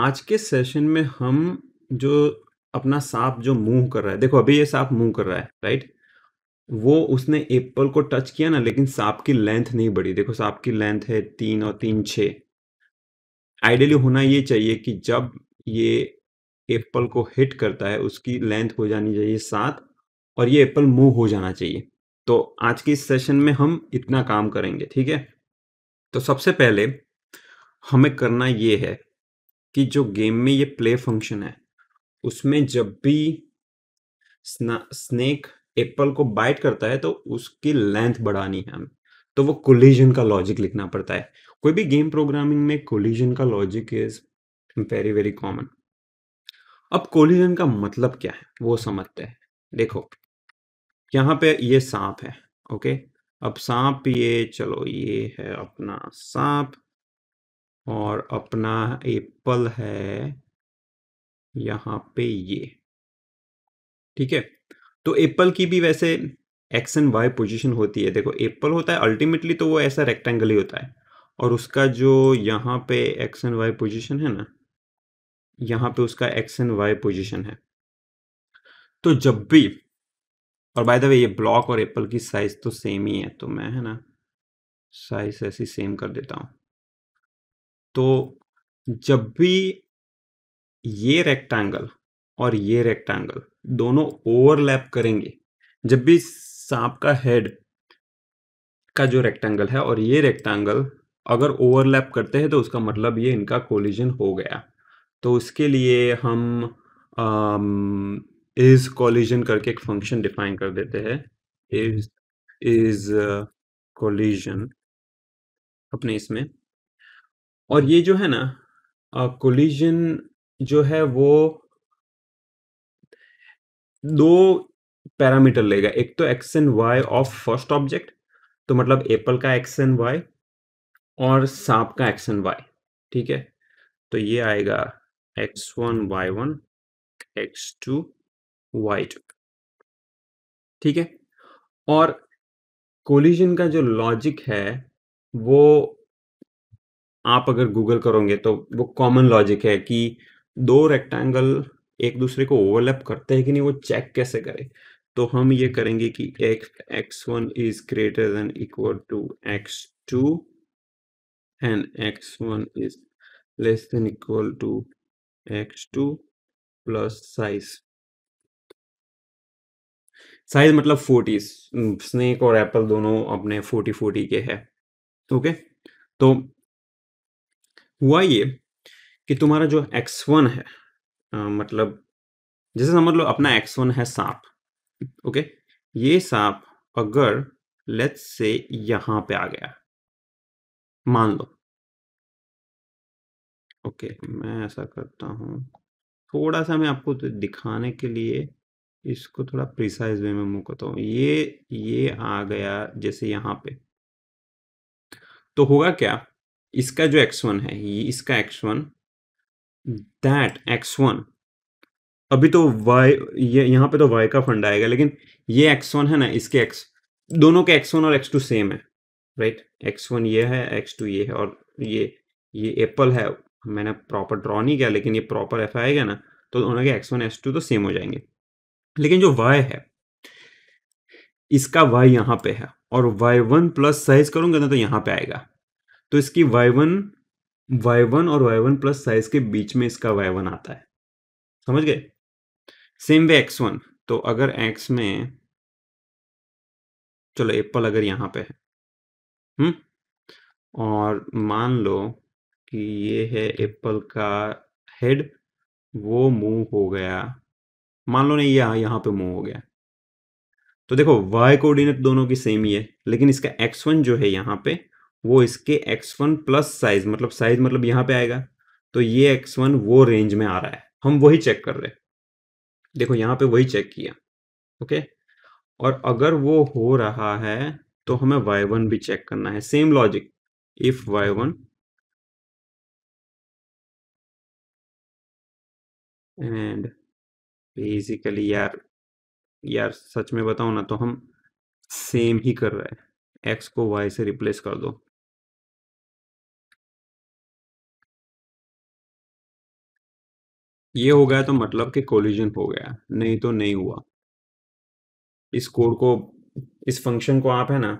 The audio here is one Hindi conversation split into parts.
आज के सेशन में हम जो अपना सांप जो मूव कर रहा है देखो अभी ये सांप मूव कर रहा है राइट वो उसने एप्पल को टच किया ना लेकिन सांप की लेंथ नहीं बढ़ी देखो सांप की लेंथ है तीन और तीन छ आइडियली होना ये चाहिए कि जब ये एप्पल को हिट करता है उसकी लेंथ हो जानी चाहिए सात और ये एप्पल मूव हो जाना चाहिए तो आज के इस सेशन में हम इतना काम करेंगे ठीक है तो सबसे पहले हमें करना ये है कि जो गेम में ये प्ले फंक्शन है उसमें जब भी स्नेक एप्पल को बाइट करता है तो उसकी लेंथ बढ़ानी है हमें तो वो कोलिजन का लॉजिक लिखना पड़ता है कोई भी गेम प्रोग्रामिंग में कोलिजन का logic is very very common अब कोलिजन का मतलब क्या है वो समझते हैं देखो यहाँ पे ये सांप है ओके अब सांप ये चलो ये है अपना सांप और अपना एप्पल है यहाँ पे ये ठीक है तो एप्पल की भी वैसे एक्स एंड वाई पोजिशन होती है देखो एप्पल होता है अल्टीमेटली तो वो ऐसा रेक्टेंगल ही होता है और उसका जो यहाँ पे एक्स एंड वाई पोजिशन है ना यहाँ पे उसका एक्स एंड वाई पोजिशन है तो जब भी और बाय द वे ये ब्लॉक और एप्पल की साइज तो सेम ही है तो मैं है ना साइज ऐसी सेम कर देता हूँ तो जब भी ये रेक्टेंगल और ये रेक्टेंगल दोनों ओवरलैप करेंगे जब भी सांप का हेड का जो रेक्टेंगल है और ये रेक्टेंगल अगर ओवरलैप करते हैं तो उसका मतलब ये इनका कोलिजन हो गया तो उसके लिए हम इज कोलिजन करके एक फंक्शन डिफाइन कर देते हैं इज इज कोलिजन अपने इसमें और ये जो है ना कोलिजन जो है वो दो पैरामीटर लेगा एक तो X and Y of first object तो मतलब एप्पल का एक्स एंड वाई और सांप का एक्स एंड वाई ठीक है तो ये आएगा X one Y one X two Y two ठीक है और कोलिजन का जो लॉजिक है वो आप अगर गूगल करोगे तो वो कॉमन लॉजिक है कि दो रेक्टेंगल एक दूसरे को ओवरलैप करते हैं कि नहीं वो चेक कैसे करें तो हम ये करेंगे कि X X one is greater than equal to X two and X one is less than equal to X two plus size size मतलब फोर्टी स्नेक और एप्पल दोनों अपने फोर्टी फोर्टी के हैं ओके तो हुआ ये कि तुम्हारा जो एक्स वन है आ, मतलब जैसे समझ लो अपना एक्स वन है सांप ओके ये सांप अगर लेट्स से यहां पे आ गया मान लो ओके मैं ऐसा करता हूं थोड़ा सा मैं आपको तो दिखाने के लिए इसको थोड़ा प्रिसाइज वे में मुंह करता हूँ ये ये आ गया जैसे यहां पे तो होगा क्या इसका जो एक्स वन है ये इसका X one that X one अभी तो वाई ये यहाँ पे तो वाई का फंड आएगा लेकिन ये एक्स वन है ना इसके एक्स दोनों के एक्स वन और एक्स टू सेम है राइट एक्स वन ये है एक्स टू ये है और ये ये एप्पल है मैंने प्रॉपर ड्रॉ नहीं किया लेकिन ये प्रॉपर एफ आएगा ना तो दोनों के एक्स वन एक्स टू तो सेम हो जाएंगे लेकिन जो वाई है इसका वाई यहाँ पे है और वाई वन प्लस साइज करूंगा ना तो यहाँ पे आएगा तो इसकी वाई वन वाई वन और वाई वन प्लस साइज के बीच में इसका वाई वन आता है समझ गए सेम वे एक्स वन तो अगर एक्स में चलो एप्पल अगर यहां पे है हम्म और मान लो कि ये है एप्पल का हेड वो मूव हो गया मान लो नहीं यहां यहां पे मूव हो गया तो देखो वाई कोऑर्डिनेट दोनों की सेम ही है लेकिन इसका एक्स वन जो है यहां पे वो इसके एक्स वन प्लस साइज मतलब साइज मतलब यहां पे आएगा तो ये एक्स वन वो रेंज में आ रहा है हम वही चेक कर रहे देखो यहां पे वही चेक किया ओके और अगर वो हो रहा है तो हमें वाई वन भी चेक करना है same logic if Y one and basically यार यार सच में बताओ ना तो हम सेम ही कर रहे हैं एक्स को वाई से रिप्लेस कर दो ये हो गया तो मतलब कि कोलिजन हो गया नहीं तो नहीं हुआ इस कोड को इस फंक्शन को आप है ना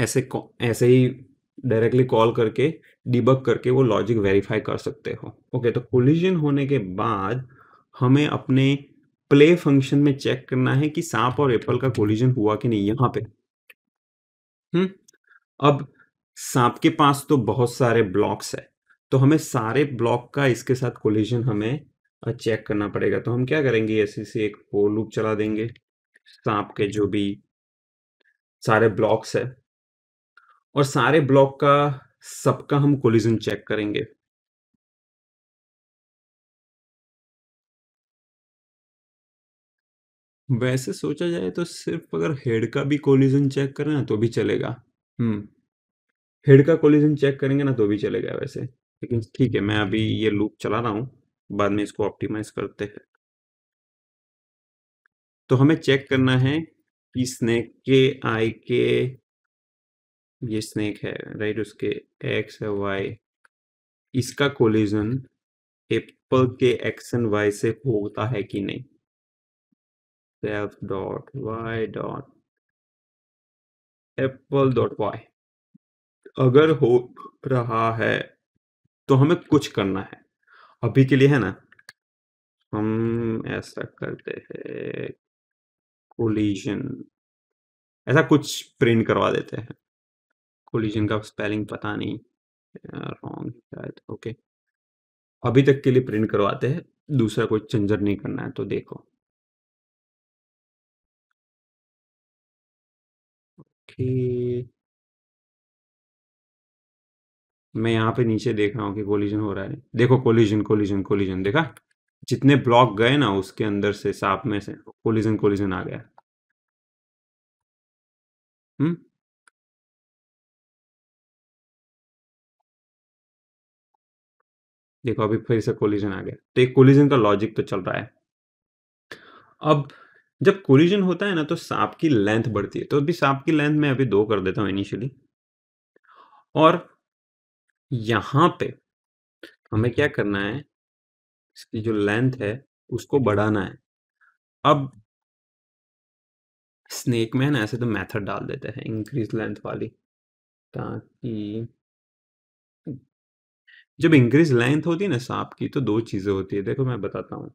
ऐसे ऐसे ही डायरेक्टली कॉल करके डिबक करके वो लॉजिक वेरीफाई कर सकते हो ओके तो कोलिजन होने के बाद हमें अपने प्ले फंक्शन में चेक करना है कि सांप और एप्पल का कोलिजन हुआ कि नहीं यहां पे हम्म अब सांप के पास तो बहुत सारे ब्लॉक्स है तो हमें सारे ब्लॉक का इसके साथ कोलिजन हमें चेक करना पड़ेगा तो हम क्या करेंगे ऐसे से एक फोर लूप चला देंगे सांप के जो भी सारे ब्लॉक्स है और सारे ब्लॉक का सबका हम कोलिजन चेक करेंगे वैसे सोचा जाए तो सिर्फ अगर हेड का भी कोलिजन चेक करें ना तो भी चलेगा हम्म हेड का कोलिजन चेक करेंगे ना तो भी चलेगा वैसे लेकिन ठीक है मैं अभी ये लूप चला रहा हूँ बाद में इसको ऑप्टिमाइज करते हैं तो हमें चेक करना है कि स्नैक के आई के ये स्नैक है राइट उसके एक्स है वाई इसका कोलिजन एप्पल के एंड वाई से होता है कि नहीं self dot Y dot apple dot Y अगर हो रहा है तो हमें कुछ करना है अभी के लिए है ना हम ऐसा करते हैं ऐसा कुछ प्रिंट करवा देते हैं कोलिजन का स्पेलिंग पता नहीं रॉन्ग शायद ओके अभी तक के लिए प्रिंट करवाते हैं दूसरा कोई चंजर नहीं करना है तो देखो ओके मैं यहाँ पे नीचे देख रहा हूँ कि कोलिजन हो रहा है देखो कोलिजन कोलिजन कोलिजन देखा जितने ब्लॉक गए ना उसके अंदर से सांप में से कोलिजन कोलिजन आ गया हम्म देखो अभी फिर से कोलिजन आ गया तो एक कोलिजन का लॉजिक तो चल रहा है अब जब कोलिजन होता है ना तो सांप की लेंथ बढ़ती है तो अभी सांप की लेंथ मैं अभी दो कर देता हूं इनिशियली और यहां पे हमें क्या हम्म। करना है इसकी जो लेंथ है उसको बढ़ाना है अब स्नेक में ना ऐसे तो मेथड डाल देते हैं इंक्रीज लेंथ वाली ताकि जब इंक्रीज लेंथ होती है ना सांप की तो दो चीजें होती है देखो मैं बताता हूं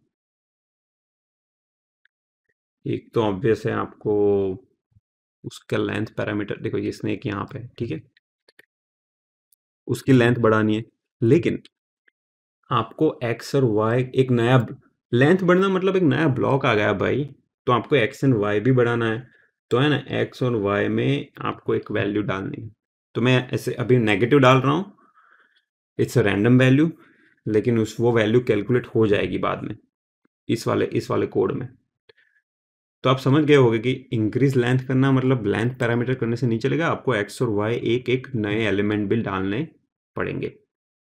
एक तो ऑब्वियस है आपको उसका लेंथ पैरामीटर देखो ये स्नेक यहाँ पे ठीक है उसकी लेंथ बढ़ानी है लेकिन आपको एक्स और वाई एक नया लेंथ बढ़ना मतलब एक नया ब्लॉक आ गया भाई तो आपको एक्स एंड वाई भी बढ़ाना है तो है ना एक्स और वाई में आपको एक वैल्यू डालनी है तो मैं ऐसे अभी नेगेटिव डाल रहा हूँ इट्स अ रैंडम वैल्यू लेकिन उस वो वैल्यू कैलकुलेट हो जाएगी बाद में इस वाले इस वाले कोड में तो आप समझ गए होगे कि इंक्रीज लेंथ करना मतलब लेंथ पैरामीटर करने से नहीं चलेगा आपको एक्स और वाई एक एक नए एलिमेंट भी डालने पड़ेंगे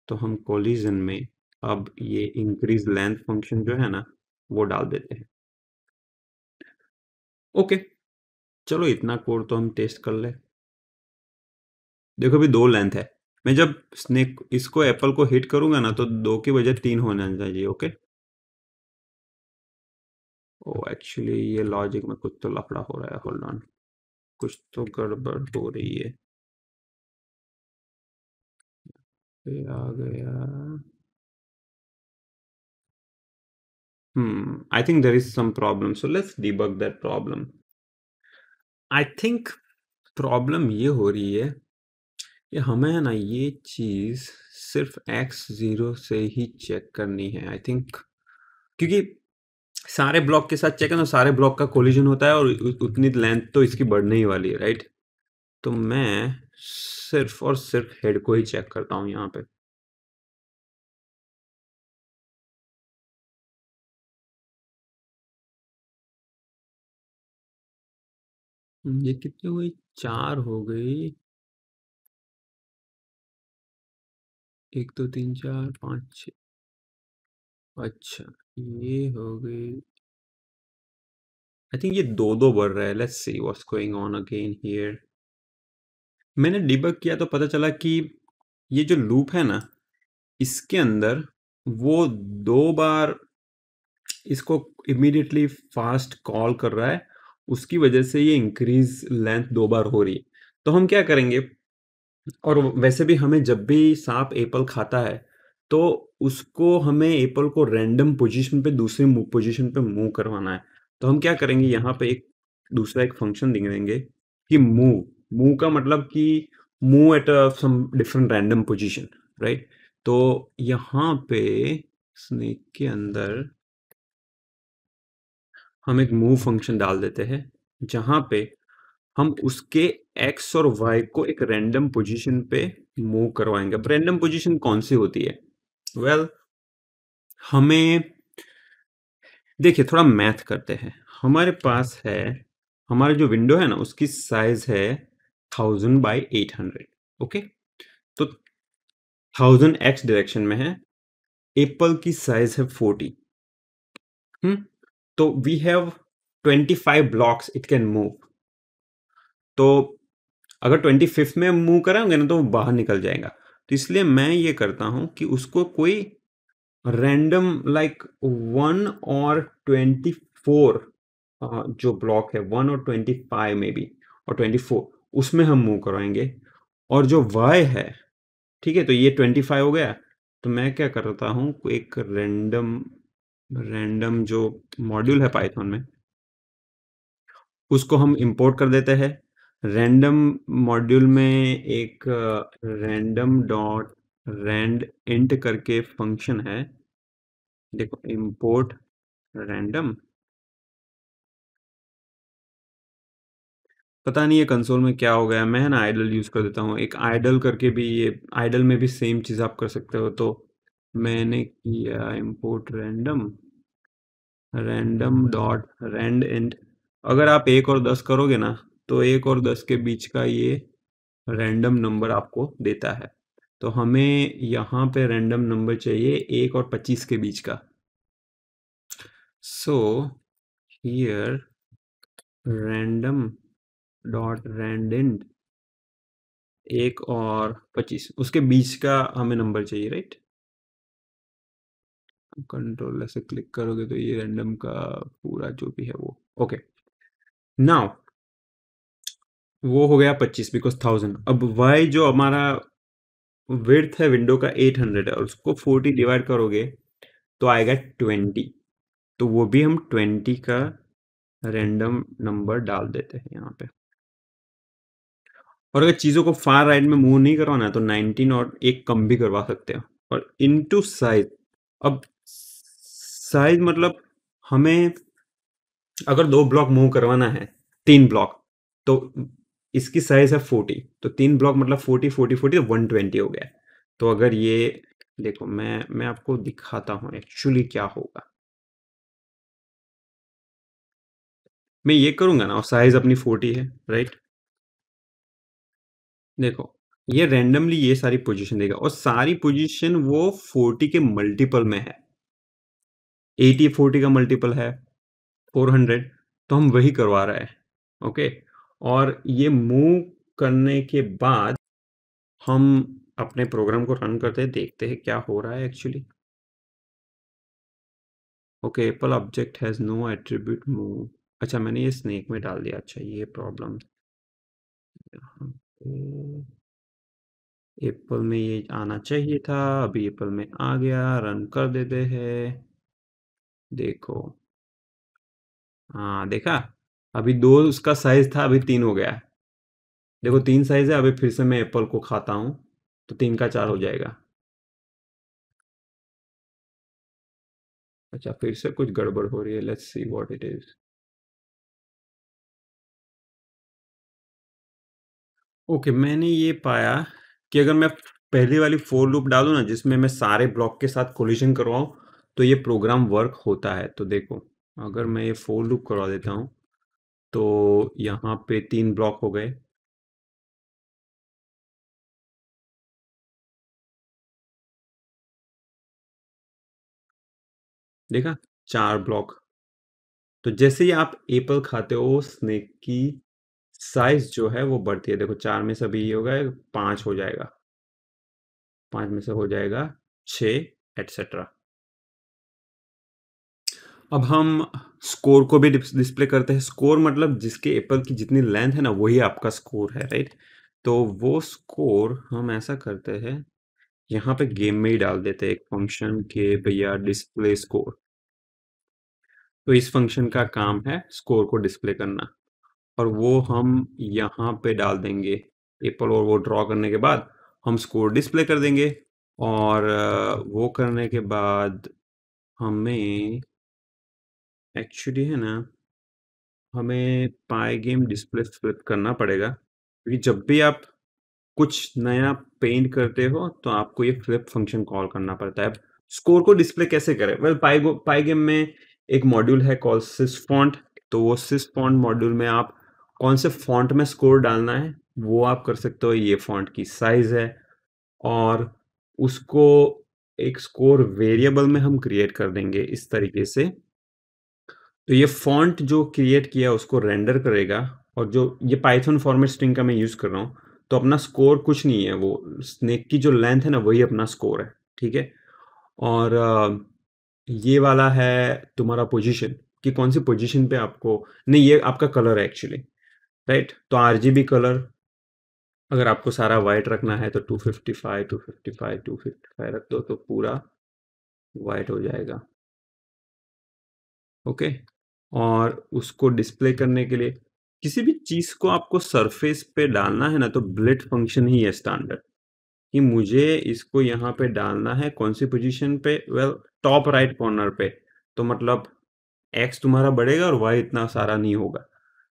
तो हम कोलिजन में अब ये इंक्रीज लेंथ फंक्शन जो है ना वो डाल देते हैं ओके चलो इतना कोड तो हम टेस्ट कर ले देखो अभी दो लेंथ है मैं जब स्नेक इसको एप्पल को हिट करूंगा ना तो दो की वजह तीन होना चाहिए ओके ओ एक्चुअली ये लॉजिक में कुछ तो लफड़ा हो रहा है होल्ड ऑन कुछ तो गड़बड़ हो रही है पे आ गया hmm I think there is some problem so let's debug that problem I think problem ये हो रही है कि हमें ना ये चीज सिर्फ एक्स जीरो से ही चेक करनी है आई थिंक क्योंकि सारे ब्लॉक के साथ चेक है ना तो सारे ब्लॉक का कोलिजन होता है और उतनी लेंथ तो इसकी बढ़ने ही वाली है राइट तो मैं सिर्फ और सिर्फ हेड को ही चेक करता हूं यहां पे हम्म, ये कितनी हुई चार हो गई एक दो तो तीन चार पांच छ अच्छा ये हो गई आई थिंक ये दो-दो बढ़ रहा है, let's see what's going on again here. मैंने डिबग किया तो पता चला कि ये जो लूप है ना, इसके अंदर वो दो बार इसको इमीडिएटली फ़ास्ट कॉल कर रहा है, उसकी वजह से ये इंक्रीज़ लेंथ दो बार हो रही है। तो हम क्या करेंगे और वैसे भी हमें जब भी सांप एपल खाता है, तो उसको हमें एप्पल को रैंडम पोजीशन पे दूसरे पोजीशन पे मूव करवाना है तो हम क्या करेंगे यहाँ पे एक दूसरा एक फंक्शन दिख देंगे कि मूव मूव का मतलब कि move at some different random position right तो यहाँ पे स्नेक के अंदर हम एक मूव फंक्शन डाल देते हैं जहां पे हम उसके एक्स और वाई को एक रैंडम पोजीशन पे मूव करवाएंगे रैंडम पोजीशन कौन सी होती है वेल well, हमें देखिए थोड़ा मैथ करते हैं हमारे पास है हमारे जो विंडो है ना उसकी साइज है thousand by eight hundred okay तो थाउजेंड एक्स डायरेक्शन में है एप्पल की साइज है फोर्टी हम्म तो we have twenty five blocks it can move तो अगर ट्वेंटी फिफ्थ में मूव कराएंगे ना तो वो बाहर निकल जाएगा तो इसलिए मैं ये करता हूं कि उसको कोई रैंडम लाइक वन और ट्वेंटी फोर जो ब्लॉक है वन और ट्वेंटी फाइव में भी और ट्वेंटी फोर उसमें हम मूव करवाएंगे और जो वाई है ठीक है तो ये ट्वेंटी फाइव हो गया तो मैं क्या करता हूँ एक रैंडम रैंडम जो मॉड्यूल है पाइथन में उसको हम इंपोर्ट कर देते हैं रैंडम मॉड्यूल में एक रैंडम डॉट रैंड इंट करके फंक्शन है देखो इंपोर्ट रैंडम पता नहीं ये कंसोल में क्या हो गया मैं ना आइडल यूज़ कर देता हूँ एक आइडल करके भी ये आइडल में भी सेम चीज़ आप कर सकते हो तो मैंने किया import random random dot rand and अगर आप एक और दस करोगे ना तो एक और दस के बीच का ये रैंडम नंबर आपको देता है तो हमें यहाँ पे रैंडम नंबर चाहिए एक और पच्चीस के बीच का so here random dot rand एक और पच्चीस उसके बीच का हमें नंबर चाहिए राइट कंट्रोल ऐसे क्लिक करोगे तो ये रैंडम का पूरा जो भी है वो ओके नाउ वो हो गया पच्चीस बिकॉज थाउजेंड अब वाई जो हमारा विर्थ है विंडो का एट हंड्रेड है और उसको फोर्टी डिवाइड करोगे तो आएगा ट्वेंटी तो वो भी हम ट्वेंटी का रैंडम नंबर डाल देते हैं यहाँ पे और अगर चीज़ों को फार राइट में मूव नहीं करवाना है तो नाइनटीन और एक कम भी करवा सकते हो और इनटू साइज अब साइज मतलब हमें अगर दो ब्लॉक मूव करवाना है तीन ब्लॉक तो इसकी साइज है फोर्टी तो तीन ब्लॉक मतलब forty forty forty one twenty हो गया तो अगर ये देखो मैं मैं आपको दिखाता हूँ एक्चुअली क्या होगा मैं ये करूंगा ना और साइज अपनी फोर्टी है राइट देखो ये रैंडमली ये सारी पोजीशन देगा और सारी पोजीशन वो फोर्टी के मल्टीपल में है एटी फोर्टी का मल्टीपल है फोर हंड्रेड तो हम वही करवा रहे हैं ओके और ये मूव करने के बाद हम अपने प्रोग्राम को रन करते हैं देखते हैं क्या हो रहा है actually okay apple object has no attribute move अच्छा मैंने ये स्नेक में डाल दिया अच्छा ये प्रॉब्लम एप्पल में ये आना चाहिए था अभी एप्पल में आ गया रन कर देते हैं देखो हाँ देखा अभी दो उसका साइज था अभी तीन हो गया देखो तीन साइज है अभी फिर से मैं एप्पल को खाता हूँ तो तीन का चार हो जाएगा अच्छा फिर से कुछ गड़बड़ हो रही है let's see what it is okay मैंने ये पाया कि अगर मैं पहली वाली फोर लूप डालूँ ना जिसमें मैं सारे ब्लॉक के साथ कोलिशन करवाऊँ तो ये प्रोग्राम वर्क होता है तो देखो अगर मैं ये फोर लूप करवा देता हूँ तो यहाँ पे तीन ब्लॉक हो गए देखा चार ब्लॉक तो जैसे ही आप एप्पल खाते हो स्नेक की साइज जो है वो बढ़ती है देखो चार में से अभी ये होगा पांच हो जाएगा पांच में से हो जाएगा छ एटसेट्रा अब हम स्कोर को भी डिस्प्ले करते हैं स्कोर मतलब जिसके एप्पल की जितनी लेंथ है ना वही आपका स्कोर है राइट तो वो स्कोर हम ऐसा करते हैं यहाँ पे गेम में ही डाल देते हैं एक फंक्शन के भैया डिस्प्ले स्कोर तो इस फंक्शन का काम है स्कोर को डिस्प्ले करना और वो हम यहाँ पे डाल देंगे एप्पल और वो ड्रॉ करने के बाद हम स्कोर डिस्प्ले कर देंगे और वो करने के बाद हमें एक्चुअली है ना, हमें पाई गेम डिस्प्ले फ्लिप करना पड़ेगा, क्योंकि जब भी आप कुछ नया पेंट करते हो, तो आपको ये फ्लिप फंक्शन कॉल करना पड़ता है। स्कोर को डिस्प्ले कैसे करें? वेल पाई पाई गेम में एक मॉड्यूल है सिस फॉन्ट तो वो फॉन्ट मॉड्यूल में आप कौन से फ़ॉन्ट में स्कोर डालना है, वो आप कर सकते हो। ये फ़ॉन्ट की साइज़ है और उसको एक स्कोर वेरिएबल में हम क्रिएट कर देंगे इस तरीके से। तो ये फॉन्ट जो क्रिएट किया उसको रेंडर करेगा और जो ये पाइथन फॉर्मेट स्ट्रिंग का मैं यूज़ कर रहा हूँ तो अपना स्कोर कुछ नहीं है वो स्नेक की जो लेंथ है ना वही अपना स्कोर है ठीक है और ये वाला है तुम्हारा पोजीशन कि कौन सी पोजीशन पे आपको नहीं ये आपका कलर है एक्चुअली राइट तो आर कलर अगर आपको सारा वाइट रखना है तो 255 255 255 रख दो तो पूरा वाइट हो जाएगा ओके और उसको डिस्प्ले करने के लिए किसी भी चीज़ को आपको सरफेस पे डालना है ना तो ब्लिट फंक्शन ही है स्टैंडर्ड कि मुझे इसको यहाँ पे डालना है कौन सी पोजीशन पे वेल टॉप राइट कॉर्नर पे तो मतलब एक्स तुम्हारा बढ़ेगा और वाई इतना सारा नहीं होगा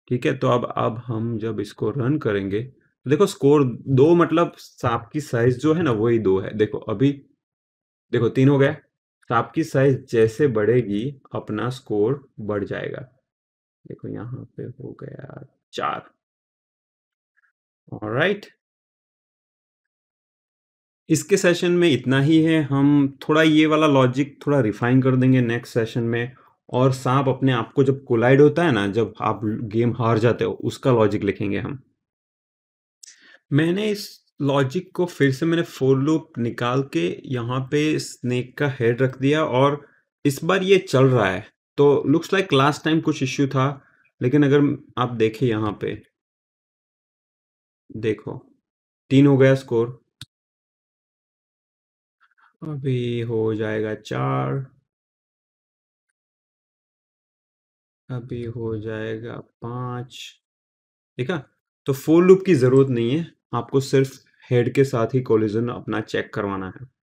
ठीक है तो अब अब हम जब इसको रन करेंगे तो देखो स्कोर दो मतलब सांप की साइज जो है ना वही दो है देखो अभी देखो तीन हो गया तो आपकी साइज जैसे बढ़ेगी अपना स्कोर बढ़ जाएगा देखो यहाँ पे हो गया चार राइट इसके सेशन में इतना ही है हम थोड़ा ये वाला लॉजिक थोड़ा रिफाइन कर देंगे नेक्स्ट सेशन में और सांप अपने आप को जब कोलाइड होता है ना जब आप गेम हार जाते हो उसका लॉजिक लिखेंगे हम मैंने इस लॉजिक को फिर से मैंने फोर लूप निकाल के यहाँ पे स्नेक का हेड रख दिया और इस बार ये चल रहा है तो लुक्स लाइक लास्ट टाइम कुछ इश्यू था लेकिन अगर आप देखें यहाँ पे देखो तीन हो गया स्कोर अभी हो जाएगा चार अभी हो जाएगा पांच ठीक है तो फोर लूप की ज़रूरत नहीं है आपको सिर्फ हेड के साथ ही कोलिजन अपना चेक करवाना है